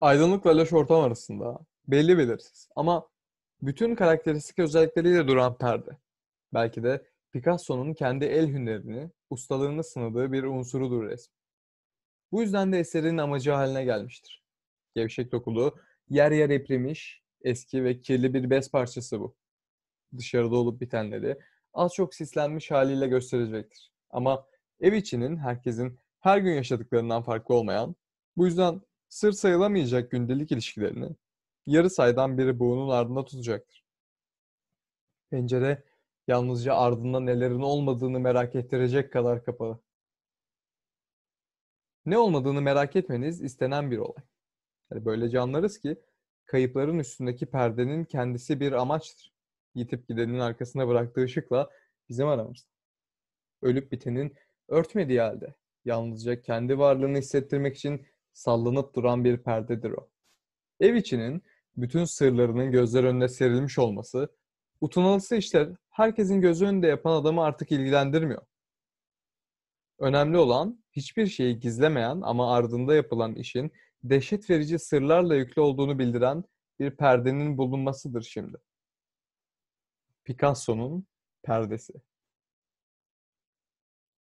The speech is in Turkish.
aydınlıkla leş ortam arasında belli belirsiz ama bütün karakteristik özellikleriyle duran perde. Belki de Picasso'nun kendi el hünerini, ustalığını sınadığı bir unsurudur resim. Bu yüzden de eserin amacı haline gelmiştir. Gevşek dokulu, yer yer eprimiş, eski ve kirli bir bez parçası bu. Dışarıda olup bitenleri az çok sislenmiş haliyle gösterecektir. Ama ev içinin herkesin her gün yaşadıklarından farklı olmayan, bu yüzden sır sayılamayacak gündelik ilişkilerini yarı saydan biri buğunun ardında tutacaktır. Pencere yalnızca ardında nelerin olmadığını merak ettirecek kadar kapalı. Ne olmadığını merak etmeniz istenen bir olay. Yani böylece anlarız ki kayıpların üstündeki perdenin kendisi bir amaçtır. Yitip gidenin arkasına bıraktığı ışıkla bizim aramızda. Ölüp bitenin örtmediği halde yalnızca kendi varlığını hissettirmek için sallanıp duran bir perdedir o. Ev içinin bütün sırlarının gözler önüne serilmiş olması, utanılsı işler herkesin gözü önünde yapan adamı artık ilgilendirmiyor. Önemli olan hiçbir şeyi gizlemeyen ama ardında yapılan işin dehşet verici sırlarla yüklü olduğunu bildiren bir perdenin bulunmasıdır şimdi. Picasso'nun perdesi.